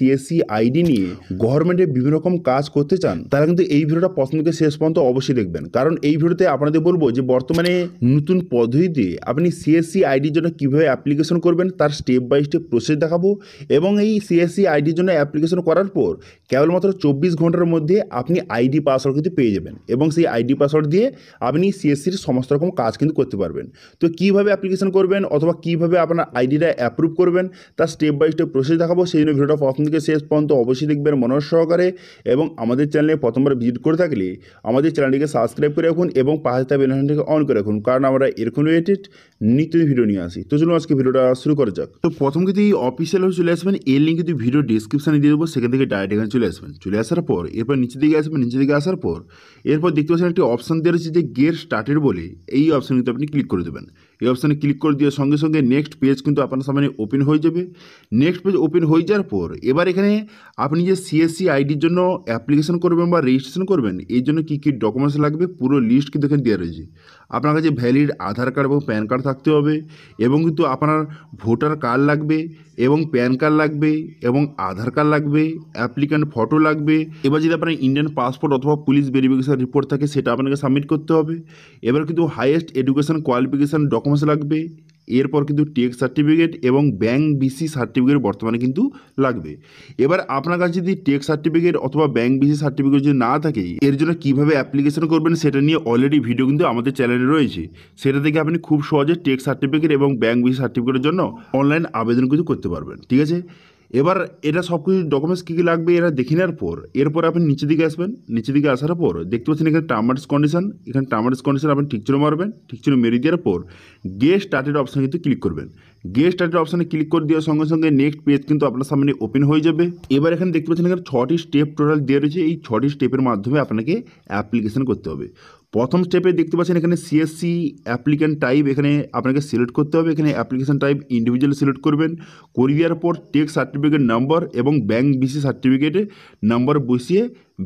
CSC ID নিয়ে গভর্নমেন্টের বিভিন্ন রকম কাজ করতে চান তারা কিন্তু এই ভিডিওটা পছন্দকে শেষ পর্যন্ত অবশ্যই দেখবেন কারণ এই ভিডিওতে আপনাদের বলবো যে বর্তমানে নতুন পদ্ধতিতে আপনি সিএসসি আইডির জন্য কীভাবে অ্যাপ্লিকেশন করবেন তার স্টেপ বাই স্টেপ প্রসেস দেখাবো এবং এই সিএসসি আইডির জন্য অ্যাপ্লিকেশন করার পর কেবলমাত্র চব্বিশ ঘন্টার মধ্যে আপনি আইডি পাসওয়ার্ড কিন্তু পেয়ে যাবেন এবং সেই আইডি পাসওয়ার্ড দিয়ে আপনি সিএসসির সমস্ত রকম কাজ কিন্তু করতে পারবেন তো কীভাবে অ্যাপ্লিকেশন করবেন অথবা কীভাবে আপনার আইডিটা অ্যাপ্রুভ করবেন তার স্টেপ বাই স্টেপ প্রসেস দেখাবো সেই জন্য ভিডিওটা পছন্দ থেকে শেষ পর্যন্ত অবশ্যই দেখবেন মনোজ সহকারে এবং আমাদের চ্যানেলে প্রথমবার ভিজিট করে থাকলে আমাদের চ্যানেলটিকে সাবস্ক্রাইব করে রাখুন এবং পাশে থাকা বেলাইনটিকে অন করে রাখুন কারণ আমরা এরকম রিলেটেড নিত্য ভিডিও নিয়ে আসি তো চলুন আজকে ভিডিওটা শুরু করা যাক তো প্রথম কিন্তু এই অফিসিয়াল হয়ে চলে আসবেন এই লিঙ্ক কিন্তু ভিডিও ডিসক্রিপশানে দিয়ে দেবো সেখান থেকে ডাইরেক্ট এখানে চলে আসবেন চলে আসার পর এরপর নিচে দিকে আসবেন নিচে দিকে আসার পর এরপর দেখতে পাচ্ছেন একটি অপশান দেওয়া রয়েছে যে গেট স্টার্টেড বলে এই অপশান কিন্তু আপনি ক্লিক করে দেবেন এই অপশানে ক্লিক করে দিয়ে সঙ্গে সঙ্গে নেক্সট পেজ কিন্তু আপনার সামনে ওপেন হয়ে যাবে নেক্সট পেজ ওপেন হয়ে যাওয়ার পর এবার এখানে আপনি যে সিএসসি আইডির জন্য অ্যাপ্লিকেশন করবেন বা রেজিস্ট্রেশন করবেন এই জন্য কী কী ডকুমেন্টস লাগবে পুরো লিস্ট কিন্তু এখানে দেওয়া রয়েছে আপনার কাছে ভ্যালিড আধার কার্ড এবং প্যান কার্ড থাকতে হবে এবং কিন্তু আপনার ভোটার কার্ড লাগবে এবং প্যান কার্ড লাগবে এবং আধার কার্ড লাগবে অ্যাপ্লিক্যান্ট ফটো লাগবে এবার যদি আপনার ইন্ডিয়ান পাসপোর্ট অথবা পুলিশ ভেরিফিকেশান রিপোর্ট থাকে সেটা আপনাকে সাবমিট করতে হবে এবার কিন্তু হাইয়েস্ট এডুকেশন কোয়ালিফিকেশান ডকুমেন্টস লাগবে এরপর কিন্তু টেক্স সার্টিফিকেট এবং ব্যাংক বিসি সার্টিফিকেট বর্তমানে কিন্তু লাগবে এবার আপনার কাছে যদি টেক্স সার্টিফিকেট অথবা ব্যাংক বিসি সার্টিফিকেট যদি না থাকে এর জন্য কীভাবে অ্যাপ্লিকেশন করবেন সেটা নিয়ে অলরেডি ভিডিও কিন্তু আমাদের চ্যানেলে রয়েছে সেটা থেকে আপনি খুব সহজে টেক্স সার্টিফিকেট এবং ব্যাংক বিসি সার্টিফিকেটের জন্য অনলাইন আবেদন কিন্তু করতে পারবেন ঠিক আছে এবার এটা সব কিছু ডকুমেন্টস কী কী লাগবে এটা দেখে নেওয়ার পর এরপর আপনি নিচের দিকে আসবেন নিচের দিকে আসার পর দেখতে পাচ্ছেন এখানে টার্মার্স কন্ডিশন এখানে টার্মার্স কন্ডিশন আপনি ঠিক চলে মারবেন ঠিক চলে মেরে দেওয়ার পর গেস্ট স্টার্টেড অপশানে কিন্তু ক্লিক করবেন গেস্ট স্টার্টেড অপশানে ক্লিক করে দেওয়ার সঙ্গে সঙ্গে নেক্সট পেজ কিন্তু আপনার সামনে ওপেন হয়ে যাবে এবার এখানে দেখতে পাচ্ছেন এখানে ছটি স্টেপ টোটাল দেওয়া রয়েছে এই ছটি স্টেপের মাধ্যমে আপনাকে অ্যাপ্লিকেশন করতে হবে প্রথম স্টেপে দেখতে পাচ্ছেন এখানে সিএসসি অ্যাপ্লিক্যান্ট টাইপ এখানে আপনাকে সিলেক্ট করতে হবে এখানে অ্যাপ্লিকেশান টাইপ ইন্ডিভিজুয়াল সিলেক্ট করবেন করে দেওয়ার পর টেক্স সার্টিফিকেট নাম্বার এবং ব্যাংক বিসি সার্টিফিকেটে নাম্বার বসিয়ে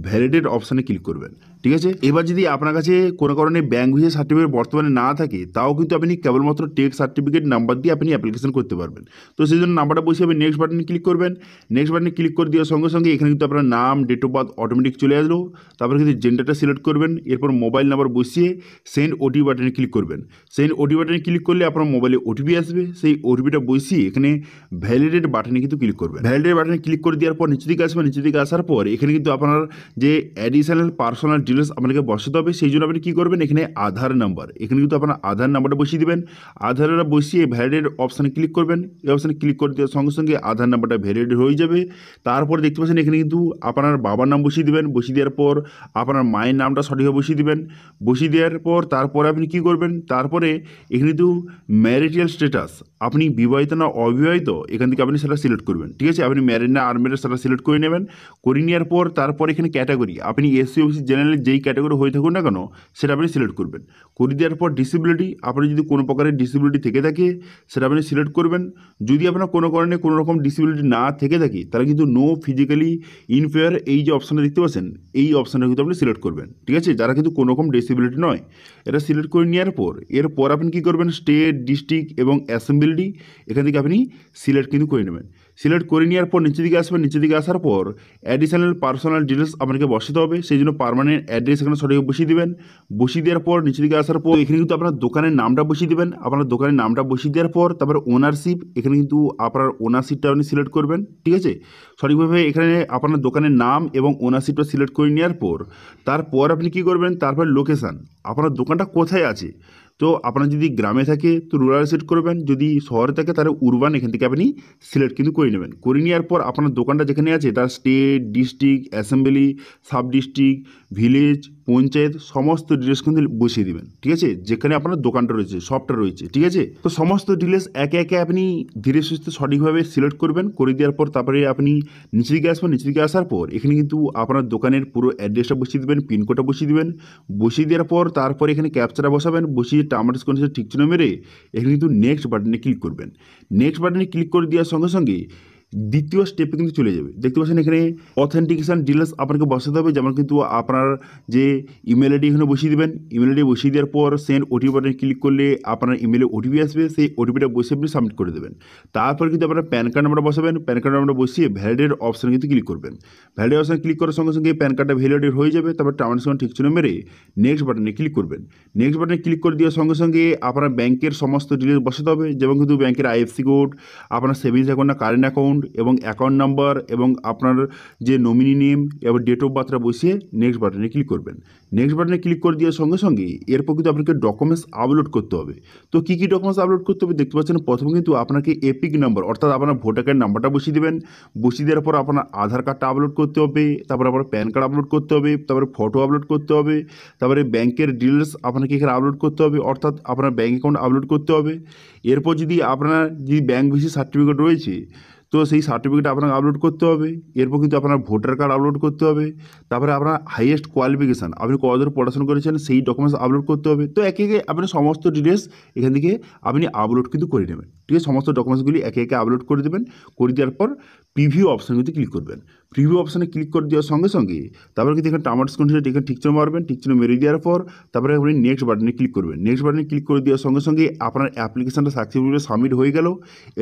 ভ্যালিডেট অপশানে ক্লিক করবেন ঠিক আছে এবার যদি আপনার কাছে কোনো কারণে ব্যাংক ভিসা সার্টিফিকেট বর্তমানে না থাকে তাও কিন্তু আপনি কেবলমাত্র টেক সার্টিফিকেট নাম্বার দিয়ে আপনি অ্যাপ্লিকেশন করতে পারবেন তো সেই জন্য নাম্বারটা বসে আপনি নেক্সট বাটনে ক্লিক করবেন নেক্সট বাটনে ক্লিক করে দেওয়ার সঙ্গে সঙ্গে এখানে কিন্তু আপনার নাম ডেট অফ বার্থ অটোমেটিক চলে আসলো তারপরে কিন্তু জেন্ডারটা সিলেক্ট করবেন এরপর মোবাইল নাম্বার বসিয়ে সেন্ড ওটি বাটনে ক্লিক করবেন সেন্ড ওটি বাটনে ক্লিক করলে আপনার মোবাইলে ওটিপি আসবে সেই ওটিপিটা বসিয়ে এখানে ভ্যালিডেট বাটনে কিন্তু ক্লিক করবেন ভ্যালিডেট বাটনে ক্লিক করে দেওয়ার পর নিচে দিকে আসবেন নিচের দিকে আসার পর এখানে কিন্তু আপনার যে অ্যাডিশনাল পার্সোনাল ডিটেলস আপনাকে বসাতে হবে সেই জন্য আপনি কী করবেন এখানে আধার নাম্বার এখানে কিন্তু আপনার আধার নাম্বারটা বসিয়ে দেবেন আধারটা বসিয়ে ভ্যারিডের অপশানে ক্লিক করবেন এই অপশানে ক্লিক করে দেওয়ার সঙ্গে সঙ্গে আধার নাম্বারটা ভ্যালিড হয়ে যাবে তারপর দেখতে পাচ্ছেন এখানে কিন্তু আপনার বাবার নাম বসিয়ে দেবেন বসিয়ে দেওয়ার পর আপনার মায়ের নামটা সঠিকভাবে বসিয়ে দেবেন বসিয়ে দেওয়ার পর তারপরে আপনি কি করবেন তারপরে এখানে কিন্তু ম্যারিটাল স্ট্যাটাস আপনি বিবাহিত না অবিবাহিত এখান থেকে আপনি সেটা সিলেক্ট করবেন ঠিক আছে আপনি ম্যারিড না আনম্যারিড সেটা সিলেক্ট করে নেবেন করে নেওয়ার পর তারপর এখানে ক্যাটাগরি আপনি এসসি ওবিসি জেনারেল যেই ক্যাটাগরি হয়ে থাকুন না কেন সেটা আপনি সিলেক্ট করবেন করে দেওয়ার পর ডিসেবিলিটি আপনি যদি কোনো প্রকারের ডিসেবিলিটি থেকে থাকে সেটা আপনি সিলেক্ট করবেন যদি আপনার কোনো কারণে কোনো রকম ডিসেবিলিটি না থেকে থাকে তাহলে কিন্তু নো ফিজিক্যালি ইনফেয়ার এই যে অপশানটা দেখতে পাচ্ছেন এই অপশানটা কিন্তু আপনি সিলেক্ট করবেন ঠিক আছে যারা কিন্তু কোনো রকম ডিসেবিলিটি নয় এটা সিলেক্ট করে নেওয়ার পর এরপর আপনি কী করবেন স্টেট ডিস্ট্রিক্ট এবং অ্যাসেম্বলিটি এখান থেকে আপনি সিলেক্ট কিন্তু করে নেবেন সিলেক্ট করে নেওয়ার পর নিচের দিকে আসবেন নিচের দিকে আসার পর অ্যাডিশনাল পার্সোনাল ডিটেলস আপনাকে বসাতে হবে সেই জন্য পারমানেন্ট অ্যাড্রেস এখানে সঠিক বসিয়ে দেবেন বসিয়ে দেওয়ার পর নিচের দিকে আসার পর এখানে কিন্তু আপনার দোকানের নামটা বসিয়ে দেবেন আপনার দোকানের নামটা বসিয়ে দেওয়ার পর তারপর ওনারশিপ এখানে কিন্তু আপনার ওনারশিপটা আপনি সিলেক্ট করবেন ঠিক আছে সঠিকভাবে এখানে আপনার দোকানের নাম এবং ওনারশিপটা সিলেক্ট করে নেওয়ার পর তারপর আপনি কি করবেন তারপর লোকেশান আপনার দোকানটা কোথায় আছে তো আপনার যদি গ্রামে থাকে তো রুরাল সেট করবেন যদি শহরে থাকে তাহলে উরবান এখান থেকে আপনি সিলেক্ট কিন্তু করে নেবেন করে নেওয়ার পর আপনার দোকানটা যেখানে আছে তার state district assembly sub district village panchayat সমস্ত ডিটেলস কিন্তু বসিয়ে দেবেন ঠিক আছে যেখানে আপনার দোকানটা রয়েছে শপটা রয়েছে ঠিক আছে তো সমস্ত ডিটেলস একে একে আপনি ধীরে সুস্থে সঠিকভাবে সিলেক্ট করবেন করে দেওয়ার পর তারপরে আপনি নিচে দিকে আসবেন নিচে দিকে আসার পর এখানে কিন্তু আপনার দোকানের পুরো অ্যাড্রেসটা বসিয়ে দেবেন পিনকোডটা বসিয়ে দেবেন বসিয়ে দেওয়ার পর তারপরে এখানে ক্যাপচারটা বসাবেন বসিয়ে টামাটিস কন্ডিশন ঠিক চিহ্ন মেরে এখানে কিন্তু নেক্সট বাটনে ক্লিক করবেন নেক্সট বাটনে ক্লিক করে দেওয়ার সঙ্গে সঙ্গে দ্বিতীয় স্টেপে কিন্তু চলে যাবে দেখতে পাচ্ছেন এখানে অথেন্টিকেশান ডিটেলস আপনাকে বসাতে হবে যেমন কিন্তু আপনার যে ইমেল আইডি এখানে বসিয়ে দেবেন ইমেল আইডি বসিয়ে দেওয়ার পর সেন্ড ওটিপি বাটনে ক্লিক করলে আপনার ইমেলে ওটিপি আসবে সেই ওটিপিটা বসিয়ে আপনি সাবমিট করে দেবেন তারপর কিন্তু আপনার প্যান কার্ড নাম্বার বসাবেন প্যান কার্ড নাম্বার বসিয়ে ভ্যালিডের অপশান কিন্তু ক্লিক করবেন ভ্যালিডের অপশান ক্লিক করার সঙ্গে সঙ্গে প্যান কার্ডটা ভ্যালিডেড হয়ে যাবে তারপর ট্রান্সাকশন ঠিক চিহ্ন মেরে নেক্সট বাটনে ক্লিক করবেন নেক্সট বাটনে ক্লিক করে দেওয়ার সঙ্গে সঙ্গে আপনার ব্যাংকের সমস্ত ডিটেলস বসাতে হবে যেমন কিন্তু ব্যাংকের আইএফসি কোড আপনার সেভিংস অ্যাকাউন্ট না কারেন্ট অ্যাকাউন্ট এবং অ্যাকাউন্ট নাম্বার এবং আপনার যে নমিনি নেম এবং ডেট অফ বার্থটা বসিয়ে নেক্সট বাটনে ক্লিক করবেন নেক্সট বাটনে ক্লিক করে দেওয়ার সঙ্গে সঙ্গে এরপর কিন্তু আপনাকে ডকুমেন্টস আপলোড করতে হবে তো কী কী ডকুমেন্টস আপলোড করতে হবে দেখতে পাচ্ছেন প্রথমে কিন্তু আপনাকে এপিক নাম্বার অর্থাৎ আপনার ভোটার কার্ড নাম্বারটা বসিয়ে দেবেন বসিয়ে দেওয়ার পর আপনার আধার কার্ডটা আপলোড করতে হবে তারপর আপনার প্যান কার্ড আপলোড করতে হবে তারপরে ফটো আপলোড করতে হবে তারপরে ব্যাংকের ডিটেলস আপনাকে এখানে আপলোড করতে হবে অর্থাৎ আপনার ব্যাঙ্ক অ্যাকাউন্ট আপলোড করতে হবে এরপর যদি আপনার যদি ব্যাংক ভিসি সার্টিফিকেট রয়েছে তো সেই সার্টিফিকেট আপনাকে আপলোড করতে হবে এরপর কিন্তু আপনার ভোটার কার্ড আপলোড করতে হবে তারপরে আপনার হাইয়েস্ট কোয়ালিফিকেশান আপনি কতদূর পড়াশোনা করেছেন সেই ডকুমেন্টস আপলোড করতে হবে তো একে একে আপনি সমস্ত ডিটেলস এখান থেকে আপনি আপলোড কিন্তু করে নেবেন ঠিক আছে সমস্ত ডকুমেন্টসগুলি একে একে আপলোড করে দেবেন করে দেওয়ার পর পিভিউ অপশান কিন্তু ক্লিক করবেন প্রিভিউ অপশানে ক্লিক করে দেওয়ার সঙ্গে সঙ্গে তারপরে কিন্তু এখানে টামার্স কন্ডিশন এখানে ঠিক চিহ্ন মারবেন ঠিক চিহ্ন মেরে দেওয়ার পর তারপরে আপনি নেক্সট বাটনে ক্লিক করবেন নেক্সট বাটনে ক্লিক করে দেওয়ার সঙ্গে সঙ্গে আপনার অ্যাপ্লিকেশানটা সাকসেসফুলি সাবমিট হয়ে গেল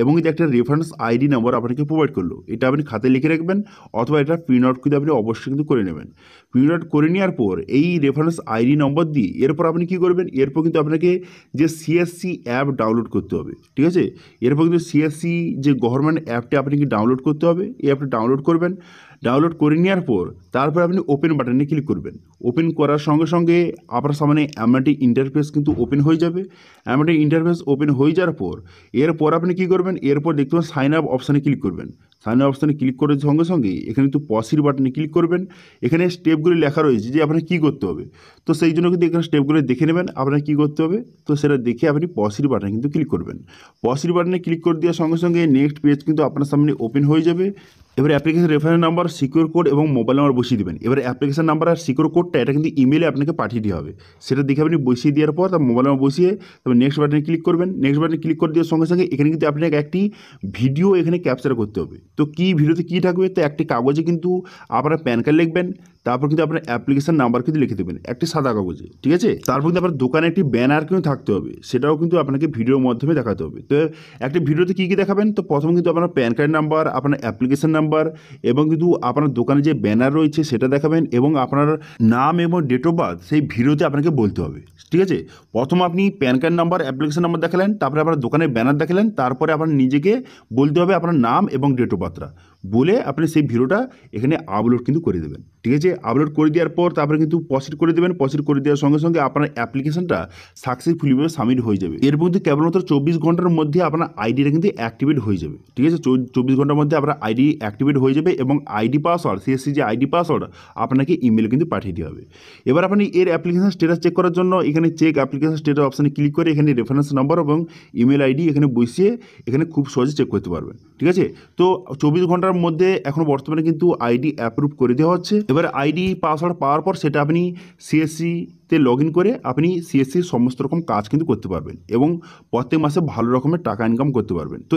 এবং এটা একটা রেফারেন্স আইডি নাম্বার আপনাকে প্রোভাইড করলো এটা আপনি খাতে লিখে রাখবেন অথবা এটা প্রিন্ট আউট কিন্তু আপনি অবশ্যই কিন্তু করে নেবেন প্রিন্ট আউট করে নেওয়ার পর এই রেফারেন্স আইডি নম্বর দিয়ে এরপর আপনি কি করবেন এরপর কিন্তু আপনাকে যে সিএসসি অ্যাপ ডাউনলোড করতে হবে ঠিক আছে এরপর কিন্তু সিএসসি যে গভর্নমেন্ট অ্যাপটি আপনি কি ডাউনলোড করতে হবে এই অ্যাপটা ডাউনলোড করবেন ডাউনলোড করে নেওয়ার পর তারপর আপনি ওপেন বাটনে ক্লিক করবেন ওপেন করার সঙ্গে সঙ্গে আপনার সামনে অ্যামাটি ইন্টারফেস কিন্তু ওপেন হয়ে যাবে অ্যামাটি ইন্টারফেস ওপেন হয়ে যাওয়ার পর এরপর আপনি কী করবেন এরপর দেখতে পাবেন সাইন আপ অপশানে ক্লিক করবেন সাইন আপ অপশানে ক্লিক করার সঙ্গে সঙ্গে এখানে কিন্তু পসির বাটনে ক্লিক করবেন এখানে স্টেপগুলি লেখা রয়েছে যে আপনার কী করতে হবে তো সেই জন্য কিন্তু এখানে স্টেপগুলি দেখে নেবেন আপনার কী করতে হবে তো সেটা দেখে আপনি পসির বাটনে কিন্তু ক্লিক করবেন পসির বাটনে ক্লিক করে দেওয়ার সঙ্গে সঙ্গে নেক্সট পেজ কিন্তু আপনার সামনে ওপেন হয়ে যাবে এবারে application reference number secure code এবং মোবাইল নাম্বার বসিয়ে দেবেন এবারে অ্যাপ্লিকেশন নাম্বার আর সিকিউর কোডটা এটা কিন্তু ইমেলে আপনাকে পাঠিয়ে দিয়ে হবে সেটা দেখে আপনি বসিয়ে দেওয়ার পর তার মোবাইল নাম্বার বসিয়ে তারপর নেক্সট বাটনে ক্লিক করবেন নেক্সট বাটনে ক্লিক করে দেওয়ার সঙ্গে সঙ্গে এখানে কিন্তু আপনাকে একটি ভিডিও এখানে ক্যাপচার করতে হবে তো কী ভিডিওতে কী থাকবে তো একটি কাগজে কিন্তু আপনারা প্যান কার্ড লিখবেন তারপর কিন্তু আপনার অ্যাপ্লিকেশান নাম্বার কিন্তু লিখে দেবেন একটি সাদা কাগজে ঠিক আছে তারপর কিন্তু আপনার দোকানে একটি ব্যানার কিন্তু থাকতে হবে সেটাও কিন্তু আপনাকে ভিডিওর মাধ্যমে দেখাতে হবে তো একটি ভিডিওতে কী কী দেখাবেন তো প্রথম কিন্তু আপনার প্যান কার্ড নাম্বার আপনার অ্যাপ্লিকেশান নাম্বার এবং কিন্তু আপনার দোকানে যে ব্যানার রয়েছে সেটা দেখাবেন এবং আপনার নাম এবং ডেট অফ বার্থ সেই ভিডিওতে আপনাকে বলতে হবে ঠিক আছে প্রথম আপনি PAN card number application number দেখালেন তারপরে আপনার দোকানের ব্যানার দেখালেন তারপরে আপনার নিজেকে বলতে হবে আপনার নাম এবং ডেট অফ বার্থটা বলে আপনি সেই ভিডিওটা এখানে আপলোড কিন্তু করে দেবেন ঠিক আছে আপলোড করে দেওয়ার পর তারপরে কিন্তু পসিট করে দেবেন পসিট করে দেওয়ার সঙ্গে সঙ্গে আপনার অ্যাপ্লিকেশনটা সাকসেসফুলিভাবে সাবমিট হয়ে যাবে এর মধ্যে কেবলমাত্র চব্বিশ ঘন্টার মধ্যে আপনার আইডিটা কিন্তু অ্যাক্টিভেট হয়ে যাবে ঠিক আছে চব্বিশ ঘন্টার মধ্যে আপনার আইডি অ্যাক্টিভেট হয়ে যাবে এবং আইডি পাসওয়ার্ড সিএসসি যে আইডি পাসওয়ার্ড আপনাকে ইমেল কিন্তু পাঠিয়ে দেওয়া হবে এবার আপনি এর অ্যাপ্লিকেশন স্টেটাস চেক করার জন্য এখানে চেক অ্যাপ্লিকেশন স্টেটাস অপশানে ক্লিক করে এখানে রেফারেন্স নাম্বার এবং ইমেল আইডি এখানে বসিয়ে এখানে খুব সহজে চেক করতে পারবেন ঠিক আছে তো চব্বিশ ঘন্টার ঘন্টার মধ্যে এখন বর্তমানে কিন্তু আইডি অ্যাপ্রুভ করে দেওয়া হচ্ছে এবার আইডি পাসওয়ার্ড পাওয়ার পর সেটা আপনি সিএসসি তে লগ ইন করে আপনি সিএসসির সমস্ত রকম কাজ কিন্তু করতে পারবেন এবং প্রত্যেক মাসে ভালো রকমের টাকা ইনকাম করতে পারবেন তো